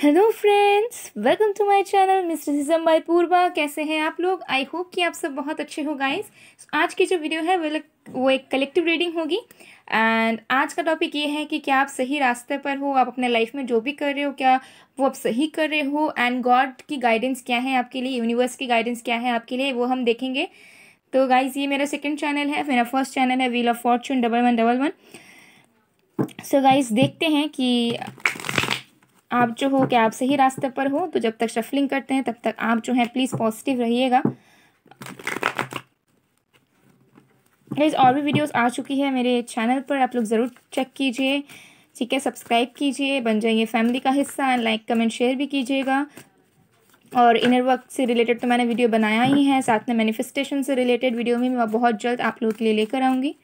Hello friends welcome to my channel mister सिजम by Purva कैसे हैं आप लोग आई होप कि आप सब बहुत अच्छे हो गाइस आज की जो वीडियो है वो वो एक कलेक्टिव रीडिंग होगी एंड आज का टॉपिक ये है कि क्या आप सही रास्ते पर हो आप अपने लाइफ में जो भी कर रहे हो क्या वो आप सही कर रहे हो एंड गॉड की गाइडेंस क्या है आपके लिए यूनिवर्स की गाइडेंस क्या है आपके लिए वो हम देखेंगे तो गाइज ये मेरा सेकेंड चैनल है मेरा फर्स्ट चैनल है wheel of fortune double one double one so guys देखते हैं कि आप जो हो कि आप सही रास्ते पर हो तो जब तक शफलिंग करते हैं तब तक आप जो है प्लीज़ पॉजिटिव रहिएगा गाइज और भी वीडियोस आ चुकी है मेरे चैनल पर आप लोग ज़रूर चेक कीजिए ठीक है सब्सक्राइब कीजिए बन जाइए फैमिली का हिस्सा लाइक कमेंट शेयर भी कीजिएगा और इनर वर्क से रिलेटेड तो मैंने वीडियो बनाया ही है साथ में मैनिफेस्टेशन से रिलेटेड वीडियो भी मैं बहुत जल्द आप लोगों के लिए लेकर आऊँगी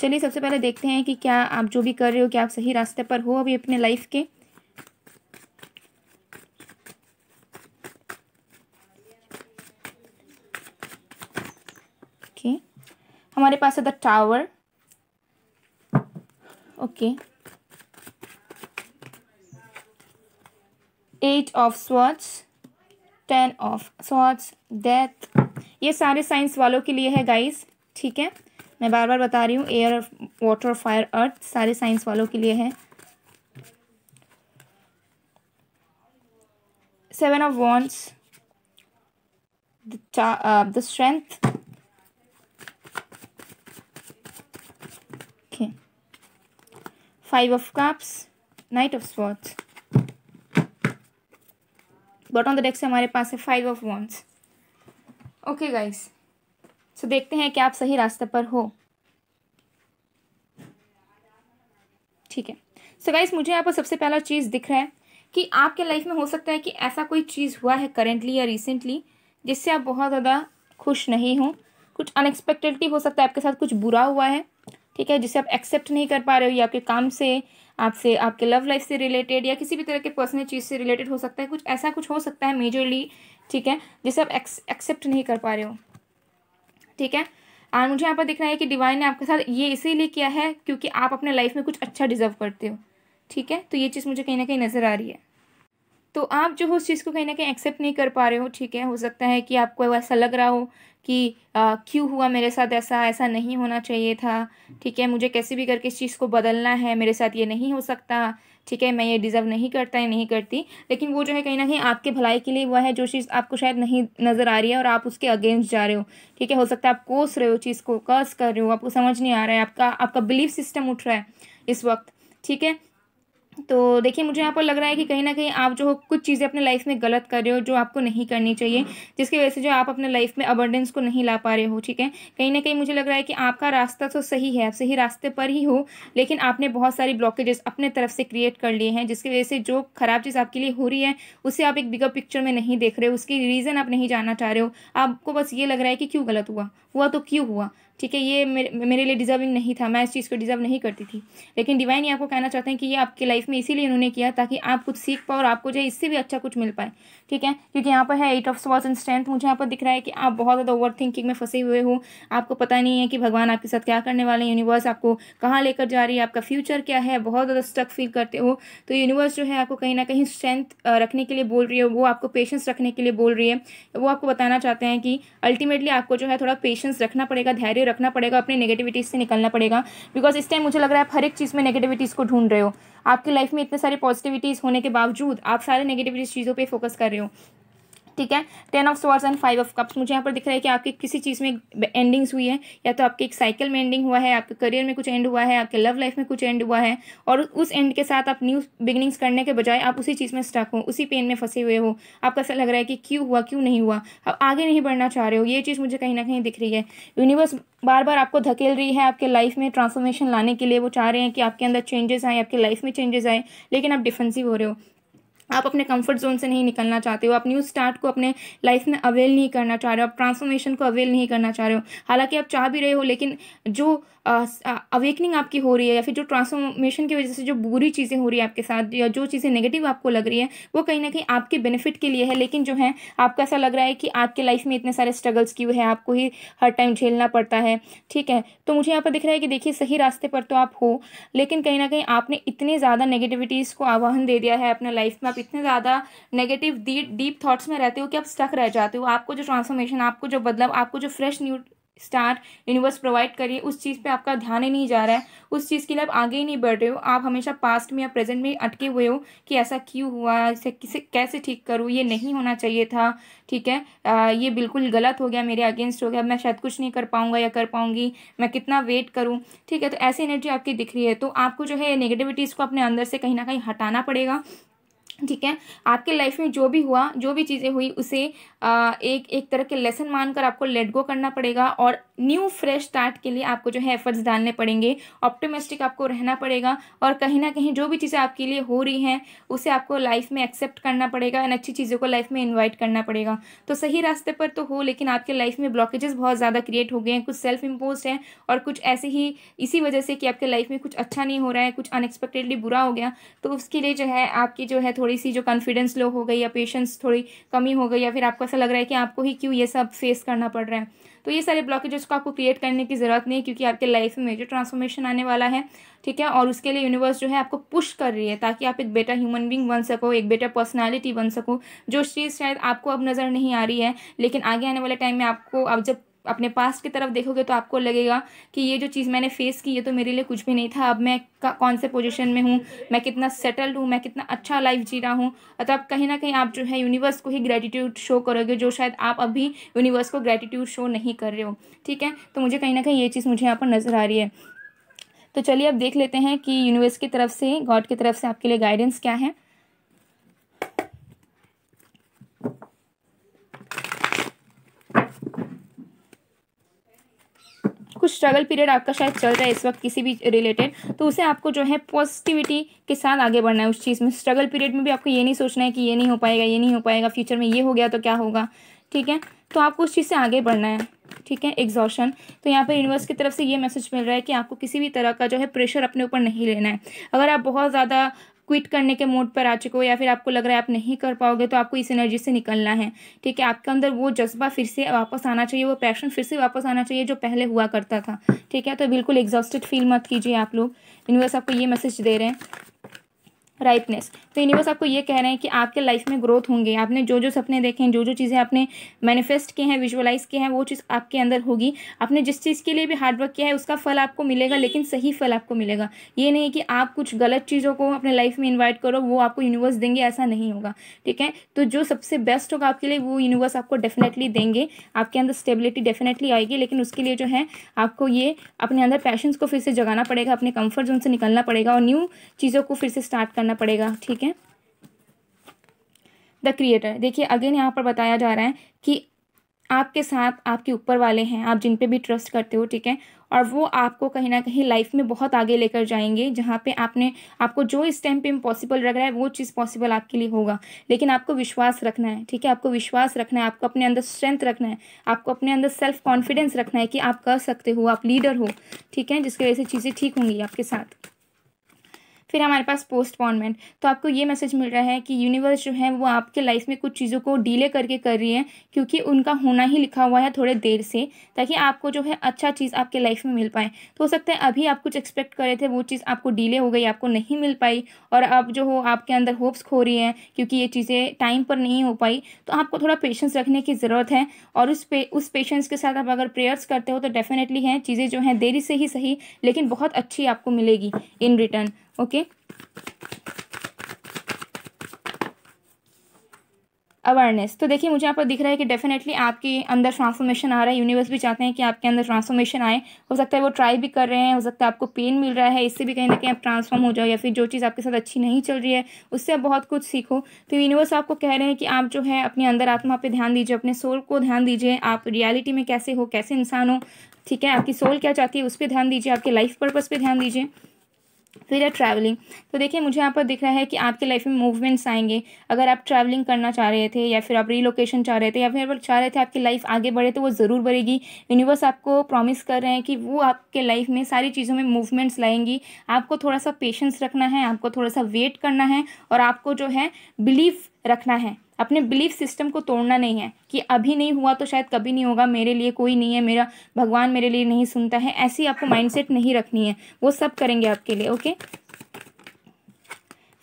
चलिए सबसे पहले देखते हैं कि क्या आप जो भी कर रहे हो क्या आप सही रास्ते पर हो अभी अपने लाइफ के हमारे पास है the tower okay eight of swords ten of swords death ये सारे साइंस वालों के लिए है गाइस ठीक है मैं बार बार बता रही हूँ एयर वाटर फायर अर्थ सारे साइंस वालों के लिए है seven of wands the strength Five of Cups, Knight of Swords. Bottom the deck से हमारे पास है five of wands okay guys so देखते हैं कि आप सही रास्ते पर हो ठीक है सो so गाइस मुझे यहाँ पर सबसे पहला चीज़ दिख रहा है कि आपके लाइफ में हो सकता है कि ऐसा कोई चीज़ हुआ है करेंटली या रिसेंटली जिससे आप बहुत ज़्यादा खुश नहीं हो कुछ अनएक्सपेक्टेडली हो सकता है आपके साथ कुछ बुरा हुआ है ठीक है जिसे आप एक्सेप्ट नहीं कर पा रहे हो या आपके काम से आपसे आपके लव लाइफ से रिलेटेड या किसी भी तरह के पर्सनल चीज़ से रिलेटेड हो सकता है कुछ ऐसा कुछ हो सकता है मेजरली ठीक है जिसे आप एक्सेप्ट नहीं कर पा रहे हो ठीक है और मुझे यहाँ पर दिख रहा है कि डिवाइन ने आपके साथ ये इसीलिए किया है क्योंकि आप अपने लाइफ में कुछ अच्छा डिजर्व करते हो ठीक है तो ये चीज़ मुझे कहीं ना कहीं नज़र आ रही है तो आप जो हो उस चीज़ को कहीं ना कहीं एक्सेप्ट नहीं कर पा रहे हो ठीक है हो सकता है कि आपको ऐसा लग रहा हो कि क्यों हुआ मेरे साथ ऐसा ऐसा नहीं होना चाहिए था ठीक है मुझे कैसे भी करके इस चीज़ को बदलना है मेरे साथ ये नहीं हो सकता ठीक है मैं ये डिज़र्व नहीं करता या नहीं करती लेकिन वो जो है कहीं ना कहीं आपके भलाई के लिए हुआ है जो चीज़ आपको शायद नहीं नज़र आ रही है और आप उसके अगेंस्ट जा रहे हो ठीक है हो सकता है आप कोस रहे हो चीज़ को कर्स कर रहे हो आपको समझ नहीं आ रहा है आपका आपका बिलीफ सिस्टम उठ रहा है इस वक्त ठीक है तो देखिए मुझे यहाँ पर लग रहा है कि कहीं ना कहीं आप जो हो कुछ चीज़ें अपने लाइफ में गलत कर रहे हो जो आपको नहीं करनी चाहिए जिसकी वजह से जो आप अपने लाइफ में अबर्डेंस को नहीं ला पा रहे हो ठीक है कहीं ना कहीं मुझे लग रहा है कि आपका रास्ता तो सही है आप सही रास्ते पर ही हो लेकिन आपने बहुत सारी ब्लॉकेजेस अपने तरफ से क्रिएट कर लिए हैं जिसकी वजह से जो खराब चीज़ आपके लिए हो रही है उसे आप एक बिगर पिक्चर में नहीं देख रहे हो उसकी रीज़न आप नहीं जानना चाह रहे हो आपको बस ये लग रहा है कि क्यों गलत हुआ हुआ तो क्यों हुआ ठीक है ये मेरे, मेरे लिए डिजर्विंग नहीं था मैं इस चीज़ को डिजर्व नहीं करती थी लेकिन डिवाइन ये आपको कहना चाहते हैं कि ये आपकी लाइफ में इसीलिए इन्होंने किया ताकि आप कुछ सीख पाओ और आपको जो है इससे भी अच्छा कुछ मिल पाए ठीक है क्योंकि यहाँ पर है eight of swords and strength मुझे यहाँ पर दिख रहा है कि आप बहुत ज़्यादा ओवर थिंकिंग में फंसे हुए हो आपको पता नहीं है कि भगवान आपके साथ क्या करने वाले हैं यूनिवर्स आपको कहाँ लेकर जा रही है आपका फ्यूचर क्या है बहुत ज़्यादा स्टक फील करते हो तो यूनिवर्स जो है आपको कहीं ना कहीं स्ट्रेंथ रखने के लिए बोल रही है वो आपको पेशेंस रखने के लिए बोल रही है वो आपको बताना चाहते हैं कि अल्टीमेटली आपको जो है थोड़ा पेशेंस रखना पड़ेगा धैर्य लिए रखना पड़ेगा अपनी नेगेटिविटीज़ से निकलना पड़ेगा बिकॉज इस टाइम मुझे लग रहा है आप हर एक चीज़ में नेगेटिविटीज़ को ढूंढ रहे हो आपकी लाइफ में इतने सारे पॉजिटिविटीज़ होने के बावजूद आप सारे नेगेटिविटीज़ चीज़ों पर फोकस कर रहे हो ठीक है ten of swords and five of cups मुझे यहाँ पर दिख रहा है कि आपकी किसी चीज़ में एंडिंग्स हुई है या तो आपके एक साइकिल में एंडिंग हुआ है आपके करियर में कुछ एंड हुआ है आपके लव लाइफ में कुछ एंड हुआ है और उस एंड के साथ आप न्यू बिगनिंग्स करने के बजाय आप उसी चीज़ में स्टक हो उसी पेन में फंसे हुए हो आपको ऐसा लग रहा है कि क्यों हुआ क्यों नहीं हुआ आप आगे नहीं बढ़ना चाह रहे हो ये चीज़ मुझे कहीं ना कहीं दिख रही है यूनिवर्स बार बार आपको धकेल रही है आपके लाइफ में ट्रांसफॉर्मेशन लाने के लिए वो चाह रहे हैं कि आपके अंदर चेंजेस आए आपके लाइफ में चेंजेस आए लेकिन आप डिफेंसिव हो रहे हो आप अपने कंफर्ट जोन से नहीं निकलना चाहते हो आप न्यू स्टार्ट को अपने लाइफ में अवेल नहीं करना चाह रहे हो आप ट्रांसफॉर्मेशन को अवेल नहीं करना चाह रहे हो हालांकि आप चाह भी रहे हो लेकिन जो अवेकनिंग आपकी हो रही है या फिर जो ट्रांसफॉर्मेशन की वजह से जो बुरी चीज़ें हो रही है आपके साथ या जो चीज़ें नेगेटिव आपको लग रही है वो कहीं ना कहीं आपके बेनिफिट के लिए है लेकिन जो है आपको ऐसा लग रहा है कि आपके लाइफ में इतने सारे स्ट्रगल्स क्यों है आपको ही हर टाइम झेलना पड़ता है ठीक है तो मुझे यहाँ पर दिख रहा है कि देखिए सही रास्ते पर तो आप हो लेकिन कहीं ना कहीं आपने इतने ज़्यादा नेगेटिविटीज़ को आवाहन दे दिया है अपने लाइफ में आप इतने ज़्यादा नेगेटिव डीप थाट्स में रहते हो कि आप स्टक रह जाते हो आपको जो ट्रांसफॉर्मेशन आपको जो बदलाव आपको जो fresh new star universe provide करिए उस चीज़ पे आपका ध्यान ही नहीं जा रहा है उस चीज़ के लिए आप आगे ही नहीं बढ़ रहे हो आप हमेशा पास्ट में या प्रेजेंट में अटके हुए हो कि ऐसा क्यों हुआ इसे किसे कैसे ठीक करूँ ये नहीं होना चाहिए था ठीक है आ, ये बिल्कुल गलत हो गया मेरे अगेंस्ट हो गया मैं शायद कुछ नहीं कर पाऊँगा या कर पाऊँगी मैं कितना वेट करूँ ठीक है तो ऐसी एनर्जी आपकी दिख रही है तो आपको जो है नेगेटिविटीज़ को अपने अंदर से कहीं ना कहीं हटाना पड़ेगा ठीक है आपके लाइफ में जो भी हुआ जो भी चीज़ें हुई उसे एक एक तरह के लेसन मानकर आपको लेट गो करना पड़ेगा और न्यू फ्रेश स्टार्ट के लिए आपको जो है एफर्ट्स डालने पड़ेंगे ऑप्टोमिस्टिक आपको रहना पड़ेगा और कहीं ना कहीं जो भी चीज़ें आपके लिए हो रही हैं उसे आपको लाइफ में एक्सेप्ट करना पड़ेगा एंड अच्छी चीज़ों को लाइफ में इन्वाइट करना पड़ेगा तो सही रास्ते पर तो हो लेकिन आपके लाइफ में ब्लॉकेजेस बहुत ज़्यादा क्रिएट हो गए हैं कुछ सेल्फ इम्पोज हैं और कुछ ऐसे ही इसी वजह से कि आपके लाइफ में कुछ अच्छा नहीं हो रहा है कुछ अनएक्सपेक्टेडली बुरा हो गया तो उसके लिए जो है आपकी जो है थोड़ी सी जो कॉन्फिडेंस लो हो गई या पेशेंस थोड़ी कमी हो गई या फिर आपका ऐसा लग रहा है कि आपको ही क्यों ये सब फेस करना पड़ रहा है तो ये सारे ब्लॉकेजेस को आपको क्रिएट करने की ज़रूरत नहीं है क्योंकि आपके लाइफ में मेजर ट्रांसफॉर्मेशन आने वाला है ठीक है और उसके लिए यूनिवर्स जो है आपको पुश कर रही है ताकि आप एक बेटर ह्यूमन बींग बन सको एक बेटर पर्सनैलिटी बन सको जो चीज़ शायद आपको अब नज़र नहीं आ रही है लेकिन आगे आने वाले टाइम में आपको अब जब अपने पास्ट की तरफ देखोगे तो आपको लगेगा कि ये जो चीज़ मैंने फेस की ये तो मेरे लिए कुछ भी नहीं था अब मैं कौन से पोजीशन में हूँ मैं कितना सेटल्ड हूँ मैं कितना अच्छा लाइफ जी रहा हूँ तो आप कहीं ना कहीं आप जो है यूनिवर्स को ही ग्रेटिट्यूड शो करोगे जो शायद आप अभी यूनिवर्स को ग्रेटिट्यूड शो नहीं कर रहे हो ठीक है तो मुझे कहीं ना कहीं ये चीज़ मुझे यहाँ पर नज़र आ रही है तो चलिए अब देख लेते हैं कि यूनिवर्स की तरफ से गॉड की तरफ से आपके लिए गाइडेंस क्या है कुछ स्ट्रगल पीरियड आपका शायद चल रहा है इस वक्त किसी भी रिलेटेड तो उसे आपको जो है पॉजिटिविटी के साथ आगे बढ़ना है उस चीज़ में स्ट्रगल पीरियड में भी आपको ये नहीं सोचना है कि ये नहीं हो पाएगा ये नहीं हो पाएगा फ्यूचर में ये हो गया तो क्या होगा ठीक है तो आपको उस चीज़ से आगे बढ़ना है ठीक है एग्जॉशन तो यहाँ पर यूनिवर्स की तरफ से ये मैसेज मिल रहा है कि आपको किसी भी तरह का जो है प्रेशर अपने ऊपर नहीं लेना है अगर आप बहुत ज़्यादा क्विट करने के मोड पर आ चुके हो या फिर आपको लग रहा है आप नहीं कर पाओगे तो आपको इस एनर्जी से निकलना है ठीक है आपके अंदर वो जज्बा फिर से वापस आना चाहिए वो पैशन फिर से वापस आना चाहिए जो पहले हुआ करता था ठीक है तो बिल्कुल एग्जॉस्टेड फील मत कीजिए आप लोग यूनिवर्स आपको ये मैसेज दे रहे हैं राइटनेस तो यूनिवर्स आपको ये कह रहे हैं कि आपके लाइफ में ग्रोथ होंगे आपने जो जो सपने देखे हैं जो जो चीज़ें आपने मैनिफेस्ट किए हैं विजुअलाइज किए हैं वो चीज़ आपके अंदर होगी आपने जिस चीज़ के लिए भी हार्डवर्क किया है उसका फल आपको मिलेगा लेकिन सही फल आपको मिलेगा ये नहीं कि आप कुछ गलत चीज़ों को अपने लाइफ में इन्वाइट करो वो आपको यूनिवर्स देंगे ऐसा नहीं होगा ठीक है तो जो सबसे बेस्ट होगा आपके लिए वो यूनिवर्स आपको डेफिनेटली देंगे आपके अंदर स्टेबिलिटी डेफिनेटली आएगी लेकिन उसके लिए जो है आपको ये अपने अंदर पैशंस को फिर से जगाना पड़ेगा अपने कम्फर्ट जोन से निकलना पड़ेगा और न्यू चीज़ों को फिर से स्टार्ट करना करना पड़ेगा ठीक है द क्रिएटर देखिए अगेन यहाँ पर बताया जा रहा है कि आपके साथ आपके ऊपर वाले हैं आप जिन पे भी ट्रस्ट करते हो ठीक है और वो आपको कहीं ना कहीं लाइफ में बहुत आगे लेकर जाएंगे जहाँ पे आपने आपको जो इस टाइम पे इम्पॉसिबल लग रहा है वो चीज़ पॉसिबल आपके लिए होगा लेकिन आपको विश्वास रखना है ठीक है आपको विश्वास रखना है आपको अपने अंदर स्ट्रेंथ रखना है आपको अपने अंदर सेल्फ कॉन्फिडेंस रखना है कि आप कर सकते हो आप लीडर हो ठीक है जिसकी वजह से चीज़ें ठीक होंगी आपके साथ फिर हमारे पास पोस्टपोनमेंट तो आपको ये मैसेज मिल रहा है कि यूनिवर्स जो है वो आपके लाइफ में कुछ चीज़ों को डीले करके कर रही है क्योंकि उनका होना ही लिखा हुआ है थोड़े देर से ताकि आपको जो है अच्छा चीज़ आपके लाइफ में मिल पाए तो हो सकता है अभी आप कुछ एक्सपेक्ट कर रहे थे वो चीज़ आपको डीले हो गई आपको नहीं मिल पाई और आप जो हो आपके अंदर होप्स खो रही हैं क्योंकि ये चीज़ें टाइम पर नहीं हो पाई तो आपको थोड़ा पेशेंस रखने की ज़रूरत है और उस पे उस पेशेंस के साथ आप अगर प्रेयर्स करते हो तो डेफिनेटली हैं चीज़ें जो हैं देरी से ही सही लेकिन बहुत अच्छी आपको मिलेगी इन रिटर्न ओके अवेयरनेस तो देखिए मुझे यहाँ पर दिख रहा है कि डेफिनेटली आपके अंदर ट्रांसफॉर्मेशन आ रहा है यूनिवर्स भी चाहते हैं कि आपके अंदर ट्रांसफॉर्मेशन आए हो सकता है वो ट्राई भी कर रहे हैं हो सकता है आपको पेन मिल रहा है इससे भी कहीं ना कहीं आप ट्रांसफॉर्म हो जाओ या फिर जो चीज़ आपके साथ अच्छी नहीं चल रही है उससे आप बहुत कुछ सीखो तो यूनिवर्स आपको कह रहे हैं कि आप जो है अपने अंदर आत्मा पर ध्यान दीजिए अपने सोल को ध्यान दीजिए आप रियलिटी में कैसे हो कैसे इंसान हो ठीक है आपकी सोल क्या चाहती है उस पर ध्यान दीजिए आपके लाइफ पर्पज़ पर ध्यान दीजिए फिर है ट्रैवलिंग तो देखिए मुझे यहाँ पर दिख रहा है कि आपके लाइफ में मूवमेंट्स आएंगे अगर आप ट्रैवलिंग करना चाह रहे थे या फिर आप रीलोकेशन चाह रहे थे या फिर चाह रहे थे आपकी लाइफ आगे बढ़े तो वो ज़रूर बढ़ेगी यूनिवर्स आपको प्रॉमिस कर रहे हैं कि वो आपके लाइफ में सारी चीज़ों में मूवमेंट्स लाएंगी आपको थोड़ा सा पेशेंस रखना है आपको थोड़ा सा वेट करना है और आपको जो है बिलीव रखना है अपने बिलीफ सिस्टम को तोड़ना नहीं है कि अभी नहीं हुआ तो शायद कभी नहीं होगा मेरे लिए कोई नहीं है मेरा भगवान मेरे लिए नहीं सुनता है ऐसी आपको माइंडसेट नहीं रखनी है वो सब करेंगे आपके लिए ओके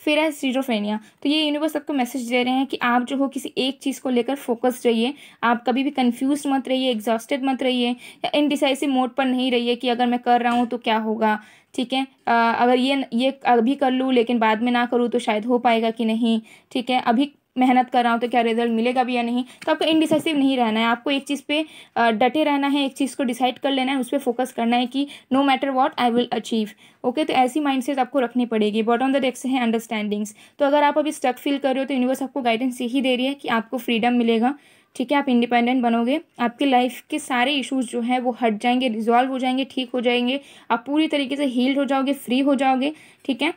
फिर है सीजोफेनिया तो ये यूनिवर्स आपको मैसेज दे रहे हैं कि आप जो हो किसी एक चीज़ को लेकर फोकस रहिए आप कभी भी कंफ्यूज मत रहिए एग्जॉस्टेड मत रहिए या इनडिसाइसिव मोड पर नहीं रहिए कि अगर मैं कर रहा हूँ तो क्या होगा ठीक है अगर ये ये अभी कर लूँ लेकिन बाद में ना करूँ तो शायद हो पाएगा कि नहीं ठीक है अभी मेहनत कर रहा हूँ तो क्या रिजल्ट मिलेगा भी या नहीं तो आपको इनडिसाइसिव नहीं रहना है आपको एक चीज़ पे डटे रहना है एक चीज़ को डिसाइड कर लेना है उस पर फोकस करना है कि no matter what I will achieve okay तो ऐसी माइंड सेट आपको रखनी पड़ेगी ऑन द डेस्क है अंडरस्टैंडिंग्स तो अगर आप अभी स्टक फील कर रहे हो तो यूनिवर्स आपको गाइडेंस यही दे रही है कि आपको फ्रीडम मिलेगा ठीक है आप इंडिपेंडेंट बनोगे आपके लाइफ के सारे इश्यूज जो हैं वो हट जाएंगे रिजॉल्व हो जाएंगे ठीक हो जाएंगे आप पूरी तरीके से हील्ड हो जाओगे फ्री हो जाओगे ठीक है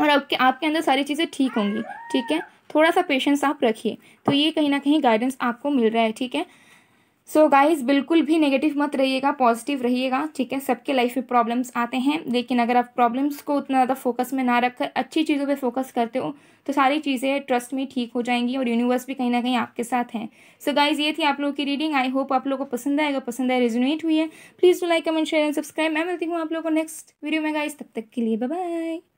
और आपके आपके अंदर सारी चीज़ें ठीक होंगी ठीक है थोड़ा सा पेशेंस आप रखिए तो ये कहीं ना कहीं गाइडेंस आपको मिल रहा है ठीक है सो so गाइस बिल्कुल भी नेगेटिव मत रहिएगा पॉजिटिव रहिएगा ठीक है सबके लाइफ में प्रॉब्लम्स आते हैं लेकिन अगर आप प्रॉब्लम्स को उतना ज़्यादा फोकस में ना रखकर अच्छी चीज़ों पे फोकस करते हो तो सारी चीज़ें ट्रस्ट में ठीक हो जाएंगी और यूनिवर्स भी कहीं ना कहीं आपके साथ हैं सो so गाइज ये थी आप लोगों की रीडिंग आई होप आप लोग को पसंद आएगा पसंद आए रेजोनेट हुई है please to like comment share and subscribe मैं मिलती हूँ आप लोगों को नेक्स्ट वीडियो में गाइज तब तक के लिए बाय